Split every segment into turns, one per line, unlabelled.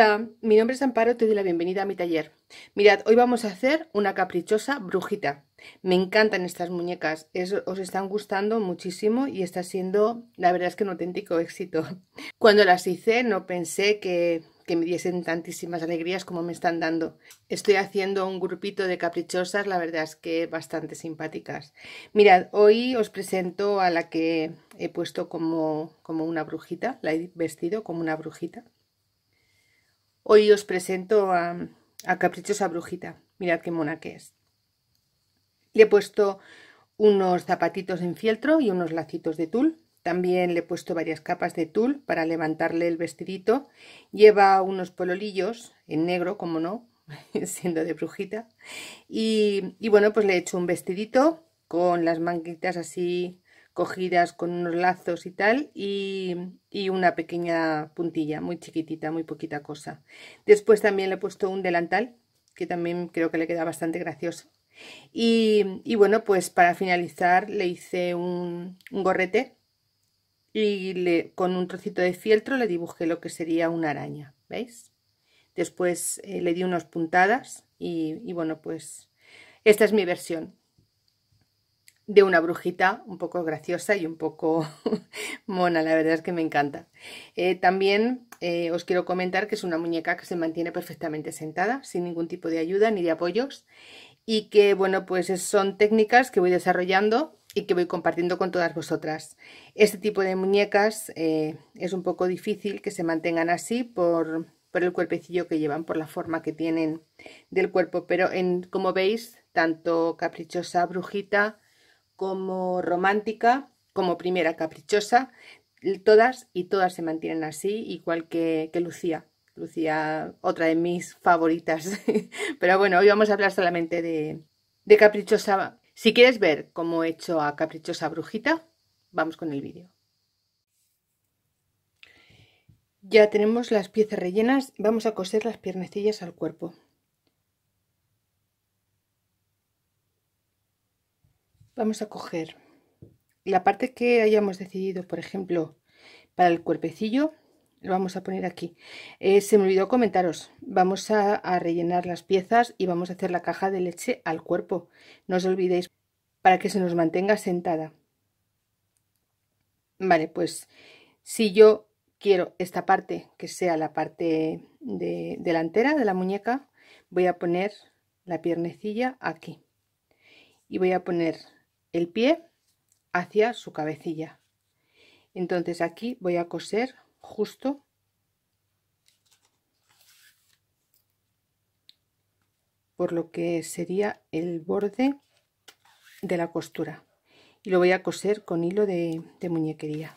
Hola, mi nombre es Amparo, te doy la bienvenida a mi taller. Mirad, hoy vamos a hacer una caprichosa brujita. Me encantan estas muñecas, os están gustando muchísimo y está siendo, la verdad es que un auténtico éxito. Cuando las hice no pensé que, me diesen tantísimas alegrías como me están dando. Estoy haciendo un grupito de caprichosas, la verdad es que bastante simpáticas. Mirad, hoy os presento a la que he puesto como, como una brujita, la he vestido como una brujita. Hoy os presento a, a Caprichosa Brujita. Mirad qué mona que es. Le he puesto unos zapatitos en fieltro y unos lacitos de tul. También le he puesto varias capas de tul para levantarle el vestidito. Lleva unos pololillos en negro, como no, siendo de brujita. Y, y, bueno, pues le he hecho un vestidito con las manguitas así cogidas con unos lazos y tal y, una pequeña puntilla muy chiquitita, muy poquita cosa. Después también le he puesto un delantal que también creo que le queda bastante gracioso. Y, bueno, pues para finalizar le hice un, gorrete y con un trocito de fieltro le dibujé lo que sería una araña, ¿veis? Después eh, le di unas puntadas y, y bueno, pues esta es mi versión de una brujita un poco graciosa y un poco mona, la verdad es que me encanta. Eh, también eh, os quiero comentar que es una muñeca que se mantiene perfectamente sentada, sin ningún tipo de ayuda ni de apoyos y que bueno pues son técnicas que voy desarrollando y que voy compartiendo con todas vosotras. Este tipo de muñecas eh, es un poco difícil que se mantengan así por, por el cuerpecillo que llevan, por la forma que tienen del cuerpo, pero en, como veis, tanto caprichosa brujita, como romántica, como primera caprichosa, todas y todas se mantienen así, igual que, que Lucía. Lucía, otra de mis favoritas. Pero bueno, hoy vamos a hablar solamente de, de Caprichosa. Si quieres ver cómo he hecho a Caprichosa Brujita, vamos con el vídeo. Ya tenemos las piezas rellenas, vamos a coser las piernecillas al cuerpo. Vamos a coger la parte que hayamos decidido, por ejemplo, para el cuerpecillo, lo vamos a poner aquí. Eh, se me olvidó comentaros, vamos a, rellenar las piezas y vamos a hacer la caja de leche al cuerpo. No os olvidéis para que se nos mantenga sentada. Vale, pues si yo quiero esta parte que sea la parte de, delantera de la muñeca, voy a poner la piernecilla aquí. Y voy a poner el pie hacia su cabecilla entonces aquí voy a coser justo por lo que sería el borde de la costura y lo voy a coser con hilo de, muñequería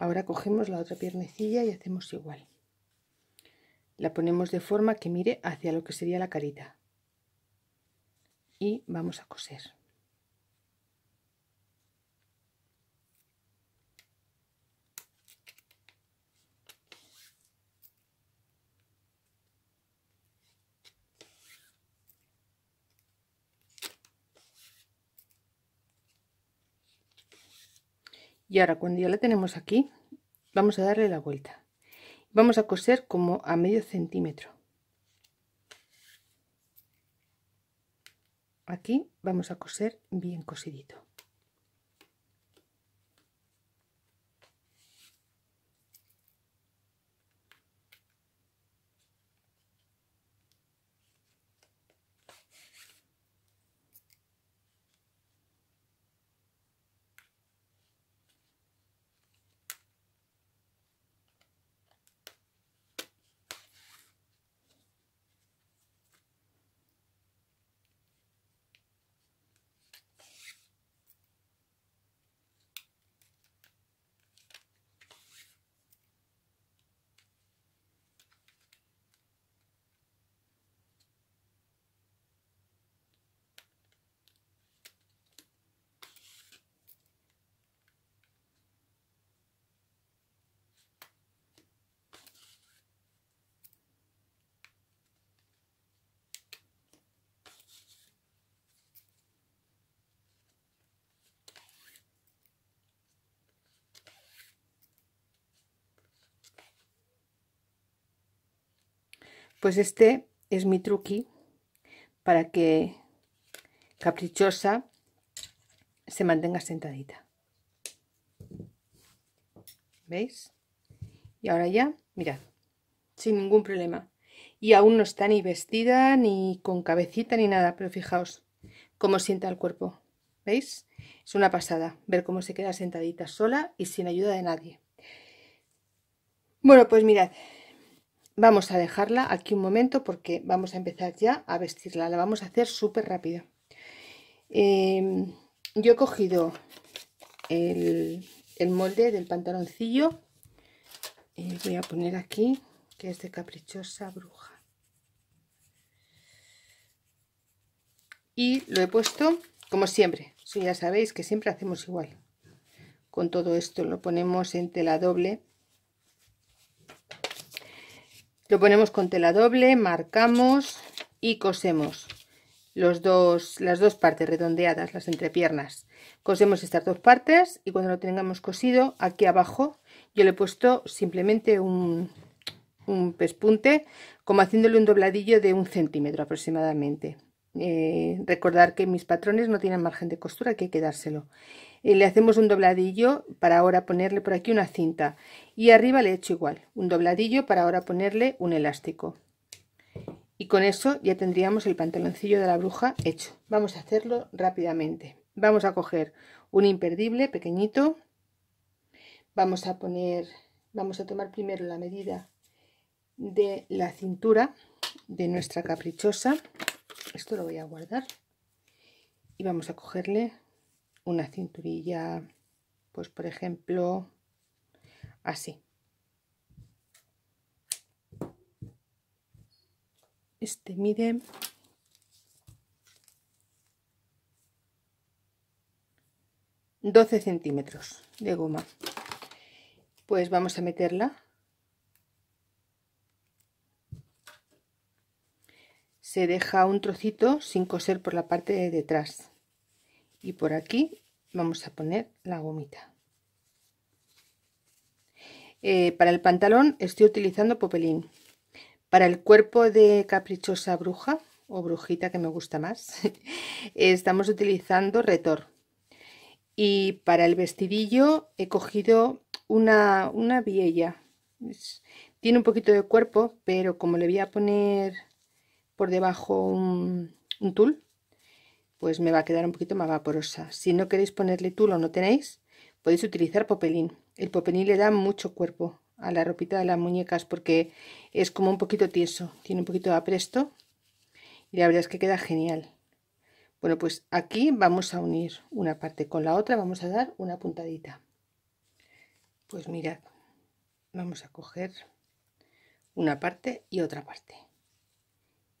Ahora cogemos la otra piernecilla y hacemos igual. La ponemos de forma que mire hacia lo que sería la carita. Y vamos a coser. y ahora cuando ya la tenemos aquí vamos a darle la vuelta vamos a coser como a medio centímetro aquí vamos a coser bien cosidito Pues este es mi truqui para que caprichosa se mantenga sentadita. ¿Veis? Y ahora ya, mirad, sin ningún problema. Y aún no está ni vestida, ni con cabecita, ni nada, pero fijaos cómo sienta el cuerpo. ¿Veis? Es una pasada ver cómo se queda sentadita sola y sin ayuda de nadie. Bueno, pues mirad, Vamos a dejarla aquí un momento porque vamos a empezar ya a vestirla. La vamos a hacer súper rápido. Em, yo he cogido el, molde del pantaloncillo. y eh, voy a poner aquí que es de caprichosa bruja. Y lo he puesto como siempre. Si ya sabéis que siempre hacemos igual. Con todo esto lo ponemos en tela doble lo ponemos con tela doble, marcamos y cosemos dos, las dos partes redondeadas, las entrepiernas. Cosemos estas dos partes y cuando lo tengamos cosido, aquí abajo yo le he puesto simplemente un, pespunte, como haciéndole un dobladillo de un centímetro aproximadamente. Eh, recordar que mis patrones no tienen margen de costura, que hay que dárselo le hacemos un dobladillo para ahora ponerle por aquí una cinta y arriba le he hecho igual, un dobladillo para ahora ponerle un elástico y con eso ya tendríamos el pantaloncillo de la bruja hecho. Vamos a hacerlo rápidamente. Vamos a coger un imperdible pequeñito, vamos a poner, vamos a tomar primero la medida de la cintura de nuestra caprichosa, esto lo voy a guardar y vamos a cogerle una cinturilla, pues por ejemplo, así. Este mide 12 centímetros de goma. Pues vamos a meterla. Se deja un trocito sin coser por la parte de detrás y por aquí vamos a poner la gomita eh, para el pantalón estoy utilizando popelín para el cuerpo de caprichosa bruja o brujita que me gusta más estamos utilizando retor y para el vestidillo he cogido una, una viella tiene un poquito de cuerpo pero como le voy a poner por debajo un, un tul pues me va a quedar un poquito más vaporosa. Si no queréis ponerle tulo, no tenéis, podéis utilizar popelín. El popelín le da mucho cuerpo a la ropita de las muñecas porque es como un poquito tieso, tiene un poquito de apresto y la verdad es que queda genial. Bueno, pues aquí vamos a unir una parte con la otra, vamos a dar una puntadita. Pues mirad, vamos a coger una parte y otra parte.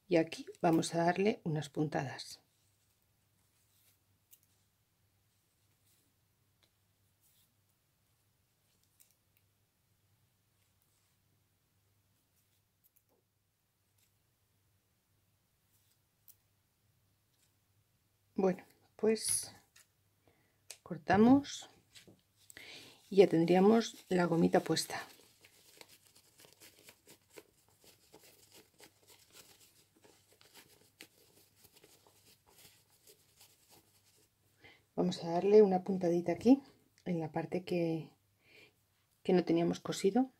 Y aquí vamos a darle unas puntadas. bueno pues cortamos y ya tendríamos la gomita puesta vamos a darle una puntadita aquí en la parte que, que no teníamos cosido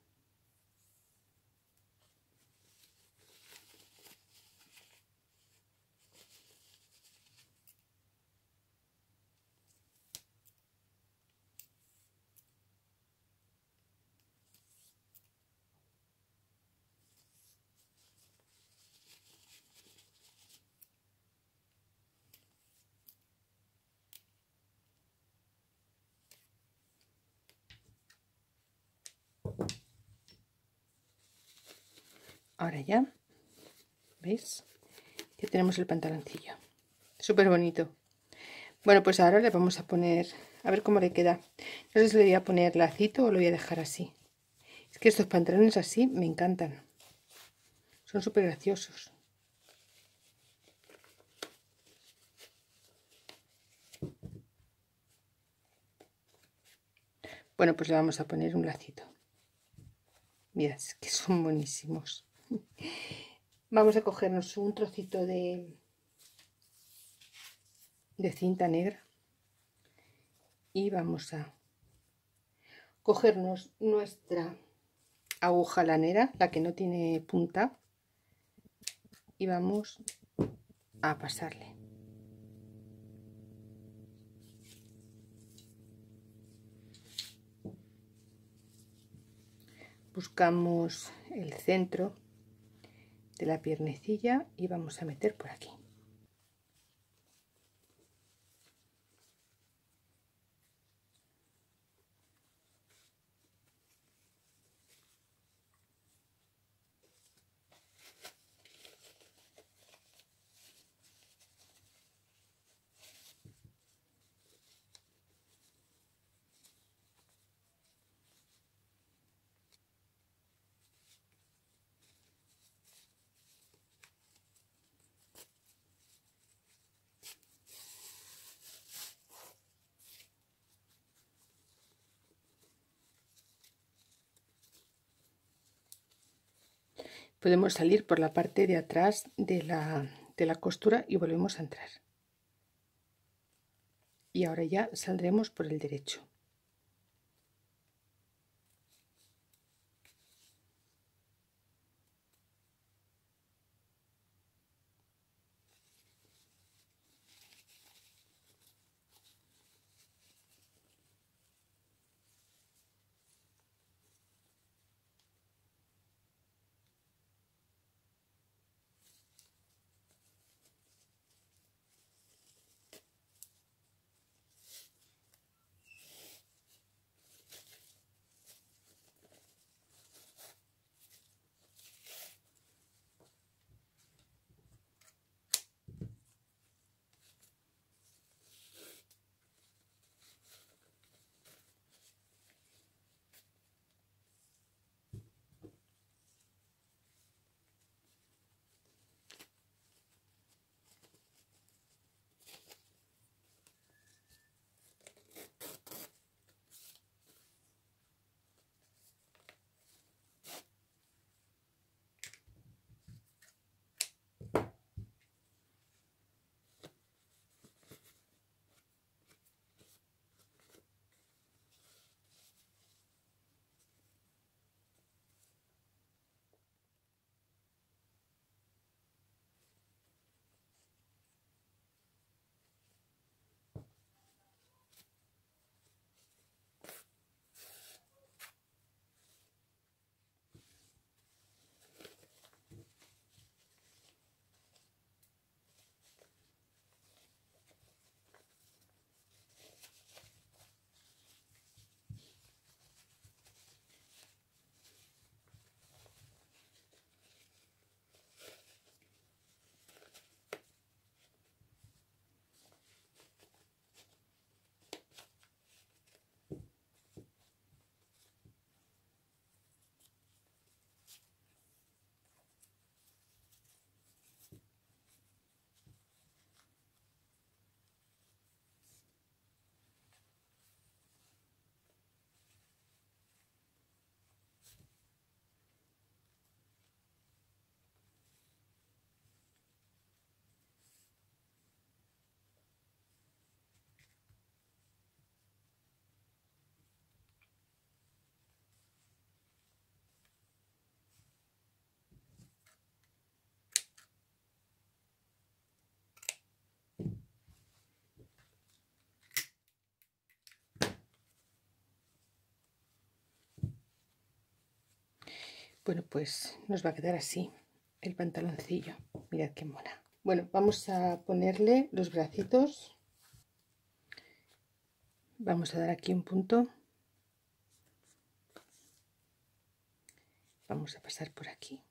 ahora ya veis ya tenemos el pantaloncillo súper bonito bueno pues ahora le vamos a poner a ver cómo le queda no sé si le voy a poner lacito o lo voy a dejar así es que estos pantalones así me encantan son súper graciosos bueno pues le vamos a poner un lacito mirad es que son buenísimos Vamos a cogernos un trocito de, de cinta negra y vamos a cogernos nuestra aguja lanera, la que no tiene punta, y vamos a pasarle. Buscamos el centro de la piernecilla y vamos a meter por aquí podemos salir por la parte de atrás de la, de la costura y volvemos a entrar y ahora ya saldremos por el derecho bueno pues nos va a quedar así el pantaloncillo mirad qué mona bueno vamos a ponerle los bracitos vamos a dar aquí un punto vamos a pasar por aquí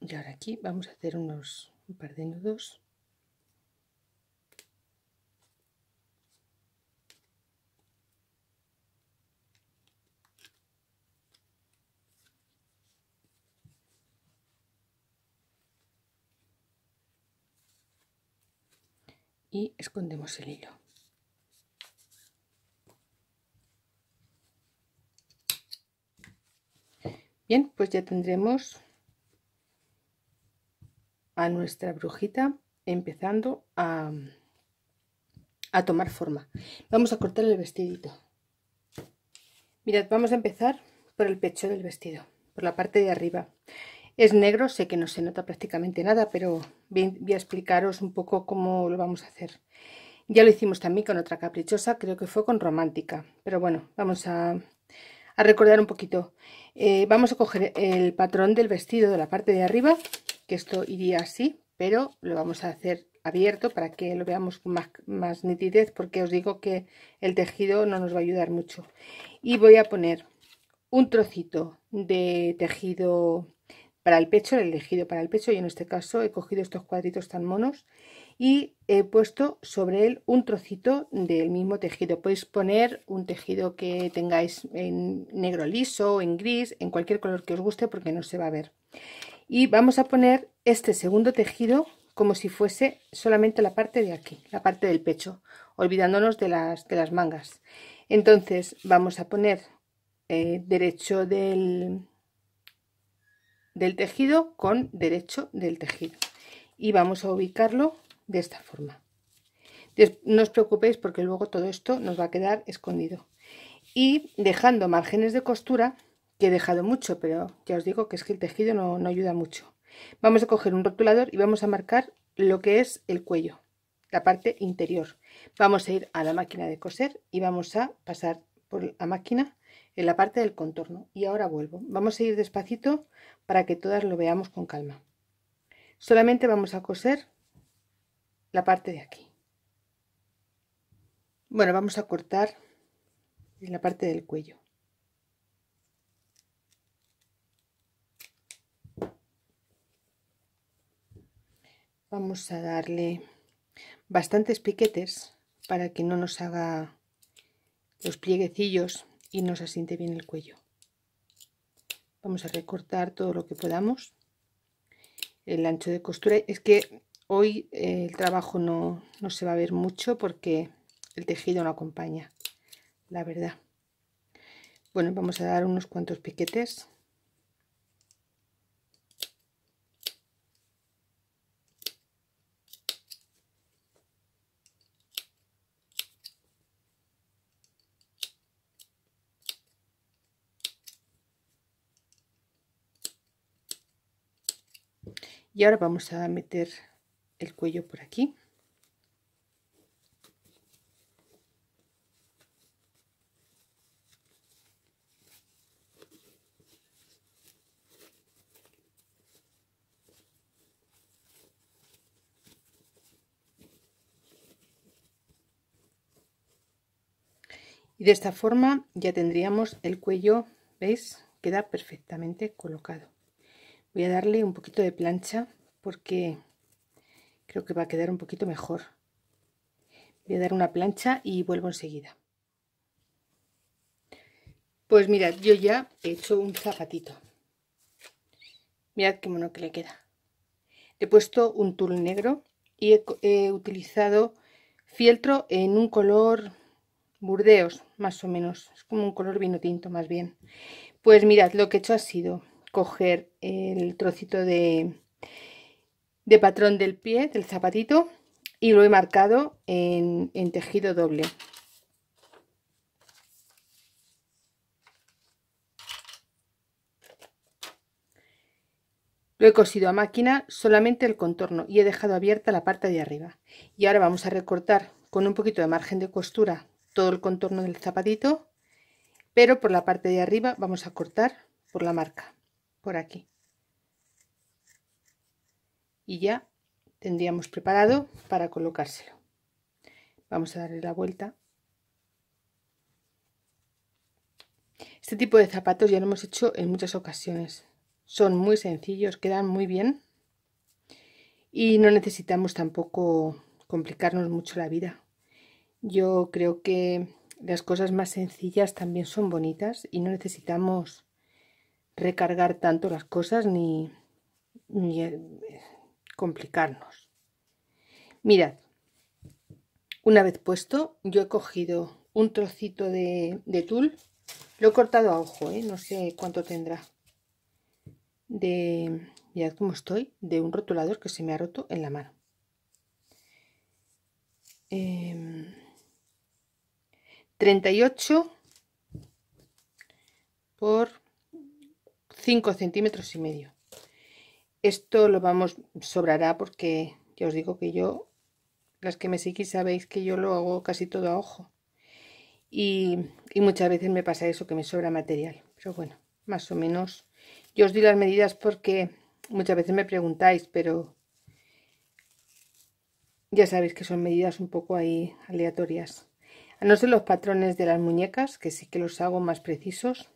y ahora aquí vamos a hacer unos un par de nudos y escondemos el hilo bien pues ya tendremos a nuestra brujita empezando a, a tomar forma. Vamos a cortar el vestidito. Mirad, vamos a empezar por el pecho del vestido, por la parte de arriba. Es negro, sé que no se nota prácticamente nada, pero voy a explicaros un poco cómo lo vamos a hacer. Ya lo hicimos también con otra caprichosa, creo que fue con romántica. Pero bueno, vamos a, a recordar un poquito. Eh, vamos a coger el patrón del vestido de la parte de arriba que esto iría así, pero lo vamos a hacer abierto para que lo veamos con más, nitidez, porque os digo que el tejido no nos va a ayudar mucho. Y voy a poner un trocito de tejido para el pecho, el tejido para el pecho, y en este caso he cogido estos cuadritos tan monos y he puesto sobre él un trocito del mismo tejido. Podéis poner un tejido que tengáis en negro liso, en gris, en cualquier color que os guste porque no se va a ver y vamos a poner este segundo tejido como si fuese solamente la parte de aquí, la parte del pecho, olvidándonos de las, de las mangas. Entonces vamos a poner eh, derecho del, del tejido con derecho del tejido y vamos a ubicarlo de esta forma. No os preocupéis porque luego todo esto nos va a quedar escondido. Y dejando márgenes de costura que he dejado mucho, pero ya os digo que es que el tejido no, no ayuda mucho. Vamos a coger un rotulador y vamos a marcar lo que es el cuello, la parte interior. Vamos a ir a la máquina de coser y vamos a pasar por la máquina en la parte del contorno. Y ahora vuelvo. Vamos a ir despacito para que todas lo veamos con calma. Solamente vamos a coser la parte de aquí. Bueno, vamos a cortar en la parte del cuello. vamos a darle bastantes piquetes para que no nos haga los plieguecillos y nos asiente bien el cuello vamos a recortar todo lo que podamos el ancho de costura es que hoy eh, el trabajo no, no se va a ver mucho porque el tejido no acompaña la verdad bueno vamos a dar unos cuantos piquetes y ahora vamos a meter el cuello por aquí y de esta forma ya tendríamos el cuello veis queda perfectamente colocado Voy a darle un poquito de plancha porque creo que va a quedar un poquito mejor. Voy a dar una plancha y vuelvo enseguida. Pues mirad, yo ya he hecho un zapatito. Mirad qué mono que le queda. He puesto un tul negro y he, he utilizado fieltro en un color burdeos, más o menos. Es como un color vino tinto, más bien. Pues mirad, lo que he hecho ha sido coger el trocito de, patrón del pie, del zapatito, y lo he marcado en, en tejido doble. Lo he cosido a máquina solamente el contorno y he dejado abierta la parte de arriba. Y ahora vamos a recortar con un poquito de margen de costura todo el contorno del zapatito, pero por la parte de arriba vamos a cortar por la marca por aquí. Y ya tendríamos preparado para colocárselo. Vamos a darle la vuelta. Este tipo de zapatos ya lo hemos hecho en muchas ocasiones. Son muy sencillos, quedan muy bien. Y no necesitamos tampoco complicarnos mucho la vida. Yo creo que las cosas más sencillas también son bonitas y no necesitamos recargar tanto las cosas ni, eh, complicarnos. Mirad, una vez puesto, yo he cogido un trocito de, de tul, lo he cortado a ojo, ¿eh? no sé cuánto tendrá, de, mirad cómo estoy, de un rotulador que se me ha roto en la mano. 38 em, por 5 centímetros y medio esto lo vamos sobrará porque ya os digo que yo las que me seguís sabéis que yo lo hago casi todo a ojo y, muchas veces me pasa eso que me sobra material pero bueno más o menos yo os di las medidas porque muchas veces me preguntáis pero ya sabéis que son medidas un poco ahí aleatorias. A no ser los patrones de las muñecas, que sí que los hago más precisos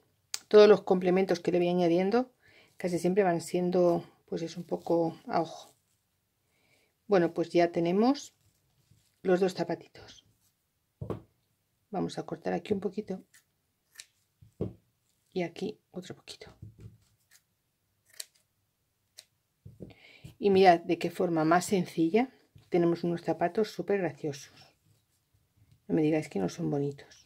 todos los complementos que le voy añadiendo casi siempre van siendo pues es un poco a ojo bueno pues ya tenemos los dos zapatitos vamos a cortar aquí un poquito y aquí otro poquito y mirad de qué forma más sencilla tenemos unos zapatos súper graciosos no me digáis que no son bonitos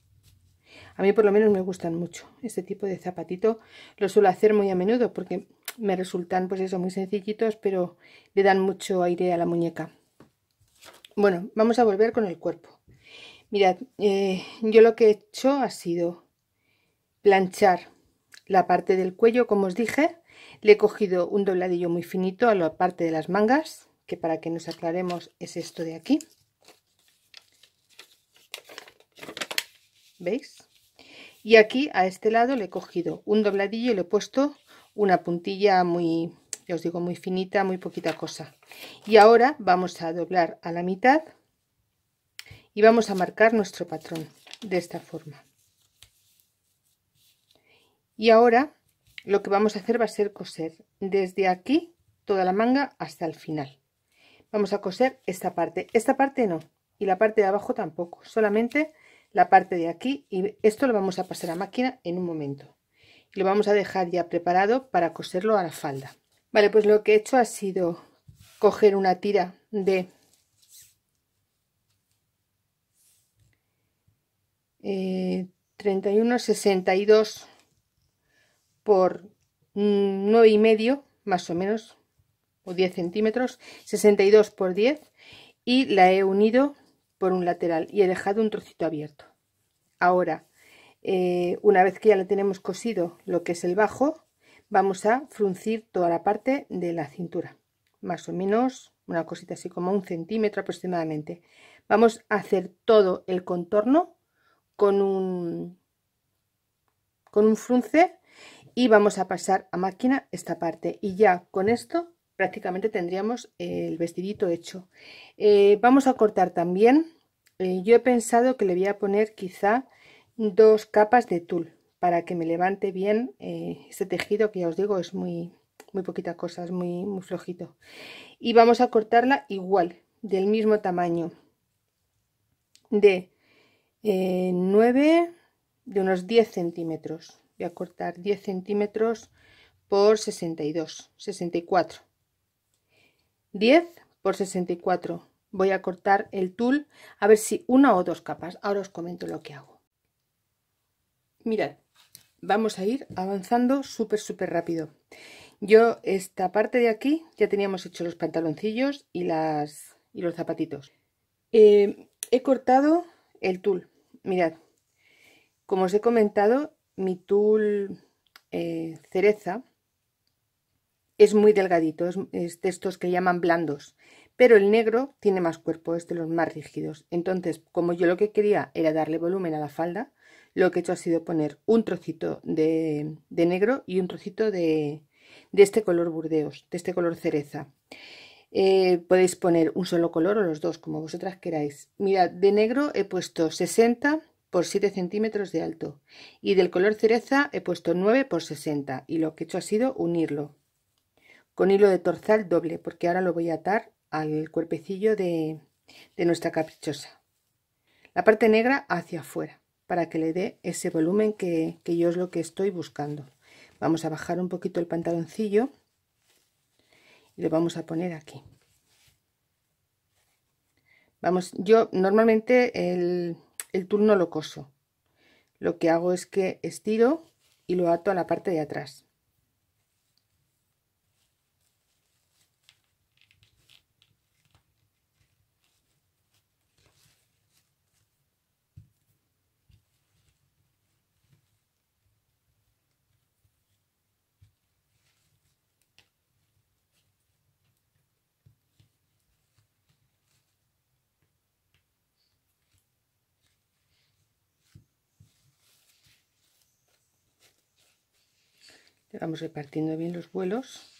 a mí por lo menos me gustan mucho este tipo de zapatito. Lo suelo hacer muy a menudo porque me resultan pues eso muy sencillitos pero le dan mucho aire a la muñeca. Bueno, vamos a volver con el cuerpo. Mirad, eh, yo lo que he hecho ha sido planchar la parte del cuello como os dije. Le he cogido un dobladillo muy finito a la parte de las mangas que para que nos aclaremos es esto de aquí. ¿Veis? y aquí a este lado le he cogido un dobladillo y le he puesto una puntilla muy, os digo, muy finita, muy poquita cosa. Y ahora vamos a doblar a la mitad y vamos a marcar nuestro patrón de esta forma. Y ahora lo que vamos a hacer va a ser coser desde aquí toda la manga hasta el final. Vamos a coser esta parte, esta parte no, y la parte de abajo tampoco, solamente la parte de aquí y esto lo vamos a pasar a máquina en un momento. Y lo vamos a dejar ya preparado para coserlo a la falda. Vale, pues lo que he hecho ha sido coger una tira de 31, eh, 62 por 9 mm, y medio más o menos o 10 centímetros 62 por 10 y la he unido por un lateral y he dejado un trocito abierto. Ahora, eh, una vez que ya lo tenemos cosido lo que es el bajo, vamos a fruncir toda la parte de la cintura, más o menos una cosita así como un centímetro aproximadamente. Vamos a hacer todo el contorno con un, con un frunce y vamos a pasar a máquina esta parte y ya con esto prácticamente tendríamos el vestidito hecho eh, vamos a cortar también eh, yo he pensado que le voy a poner quizá dos capas de tul para que me levante bien ese eh, este tejido que ya os digo es muy muy poquita cosa es muy, muy flojito y vamos a cortarla igual del mismo tamaño de 9 de unos 10 centímetros voy a cortar 10 centímetros por 62 64 10 por 64. Voy a cortar el tul a ver si una o dos capas. Ahora os comento lo que hago. Mirad, vamos a ir avanzando súper, súper rápido. Yo esta parte de aquí ya teníamos hecho los pantaloncillos y, las, y los zapatitos. Eh, he cortado el tul. Mirad, como os he comentado, mi tul eh, cereza es muy delgadito, es, de estos que llaman blandos, pero el negro tiene más cuerpo, es de los más rígidos. Entonces, como yo lo que quería era darle volumen a la falda, lo que he hecho ha sido poner un trocito de, negro y un trocito de, este color burdeos, de este color cereza. Eh, podéis poner un solo color o los dos, como vosotras queráis. Mirad, de negro he puesto 60 por 7 centímetros de alto y del color cereza he puesto 9 por 60 y lo que he hecho ha sido unirlo con hilo de torzal doble, porque ahora lo voy a atar al cuerpecillo de, nuestra caprichosa. La parte negra hacia afuera, para que le dé ese volumen que, yo es lo que estoy buscando. Vamos a bajar un poquito el pantaloncillo y lo vamos a poner aquí. Vamos, yo normalmente el, el turno lo coso. Lo que hago es que estiro y lo ato a la parte de atrás. vamos repartiendo bien los vuelos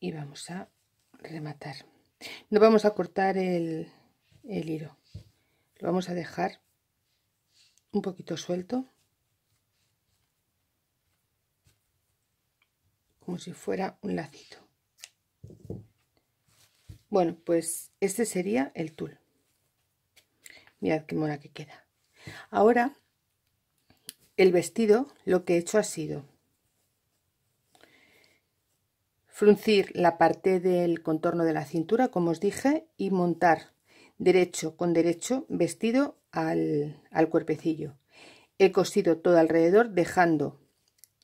y vamos a rematar no vamos a cortar el, hilo lo vamos a dejar un poquito suelto como si fuera un lacito bueno pues este sería el tul mirad qué mona que queda ahora el vestido lo que he hecho ha sido Fruncir la parte del contorno de la cintura, como os dije, y montar derecho con derecho vestido al, al cuerpecillo. He cosido todo alrededor dejando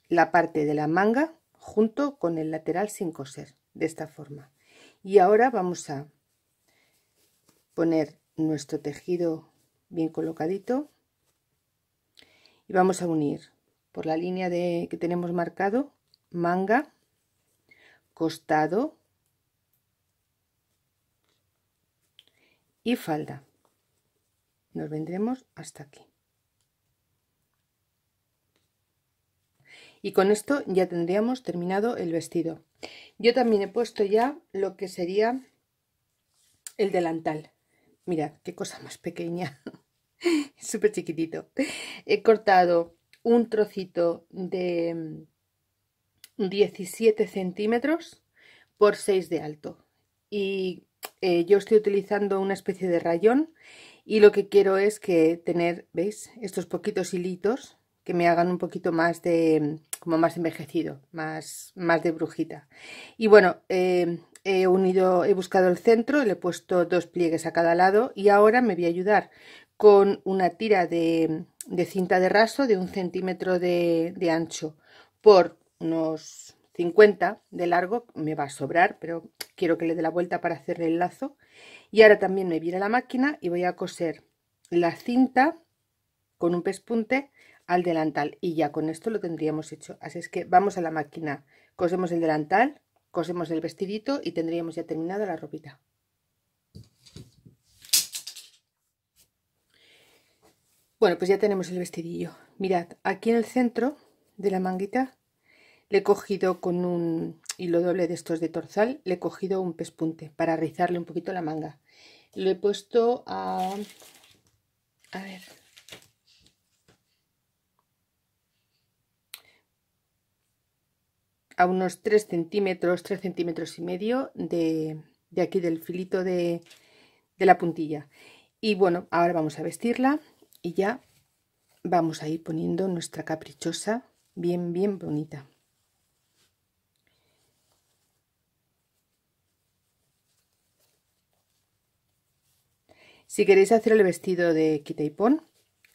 la parte de la manga junto con el lateral sin coser, de esta forma. Y ahora vamos a poner nuestro tejido bien colocadito y vamos a unir por la línea de, que tenemos marcado manga costado y falda. Nos vendremos hasta aquí. Y con esto ya tendríamos terminado el vestido. Yo también he puesto ya lo que sería el delantal. Mirad, qué cosa más pequeña. Súper chiquitito. He cortado un trocito de 17 centímetros por 6 de alto. Y eh, yo estoy utilizando una especie de rayón y lo que quiero es que tener, ¿veis? Estos poquitos hilitos que me hagan un poquito más de, como más envejecido, más, más de brujita. Y bueno, eh, he unido, he buscado el centro, le he puesto dos pliegues a cada lado y ahora me voy a ayudar con una tira de, cinta de raso de un centímetro de, de ancho por unos 50 de largo, me va a sobrar, pero quiero que le dé la vuelta para hacerle el lazo. Y ahora también me viene la máquina y voy a coser la cinta con un pespunte al delantal y ya con esto lo tendríamos hecho. Así es que vamos a la máquina, cosemos el delantal, cosemos el vestidito y tendríamos ya terminada la ropita. Bueno, pues ya tenemos el vestidillo. Mirad, aquí en el centro de la manguita he cogido con un hilo doble de estos de torzal, le he cogido un pespunte para rizarle un poquito la manga. Lo he puesto a... A ver... A unos 3 centímetros, 3 centímetros y medio de, aquí del filito de la puntilla. Y bueno, ahora vamos a vestirla y ya vamos a ir poniendo nuestra caprichosa bien, bien bonita. Si queréis hacer el vestido de quita y pon,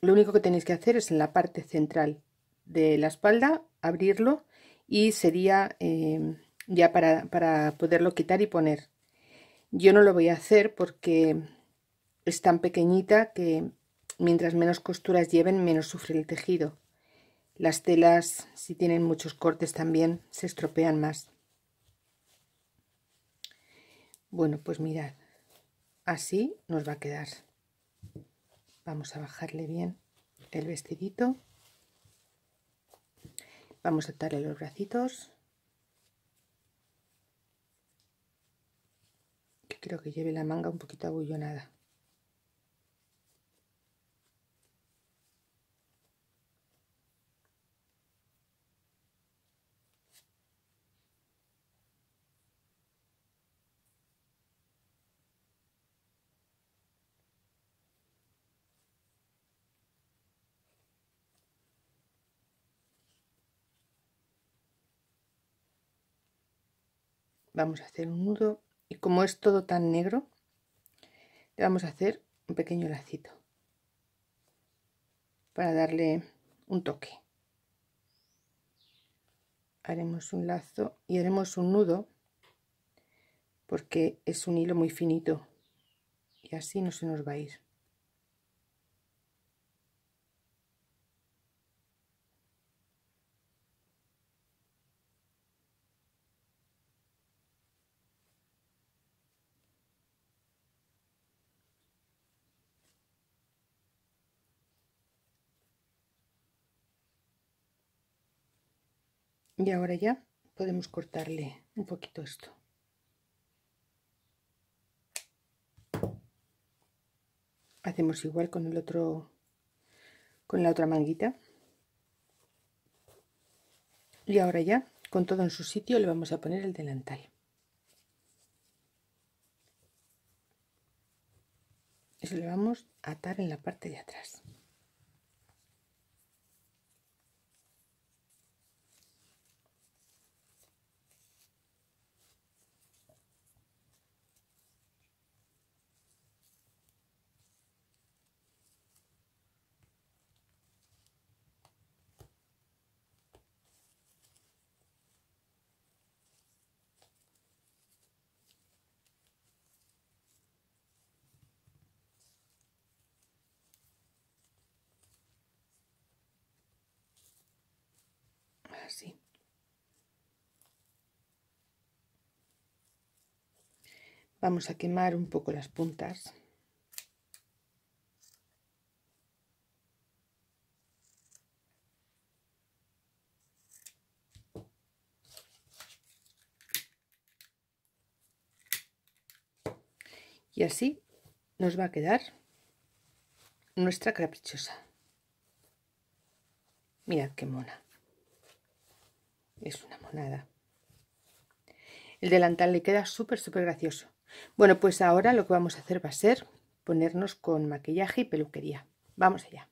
lo único que tenéis que hacer es en la parte central de la espalda abrirlo y sería em, ya para, para poderlo quitar y poner. Yo no lo voy a hacer porque es tan pequeñita que mientras menos costuras lleven, menos sufre el tejido. Las telas, si tienen muchos cortes también, se estropean más. Bueno, pues mirad así nos va a quedar vamos a bajarle bien el vestidito vamos a atarle los bracitos que creo que lleve la manga un poquito abullonada vamos a hacer un nudo y como es todo tan negro le vamos a hacer un pequeño lacito para darle un toque haremos un lazo y haremos un nudo porque es un hilo muy finito y así no se nos va a ir y ahora ya podemos cortarle un poquito esto hacemos igual con el otro con la otra manguita y ahora ya con todo en su sitio le vamos a poner el delantal y se lo vamos a atar en la parte de atrás Vamos a quemar un poco las puntas. Y así nos va a quedar nuestra caprichosa. Mirad qué mona. Es una monada. El delantal le queda súper, súper gracioso. Bueno, pues ahora lo que vamos a hacer va a ser ponernos con maquillaje y peluquería. Vamos allá.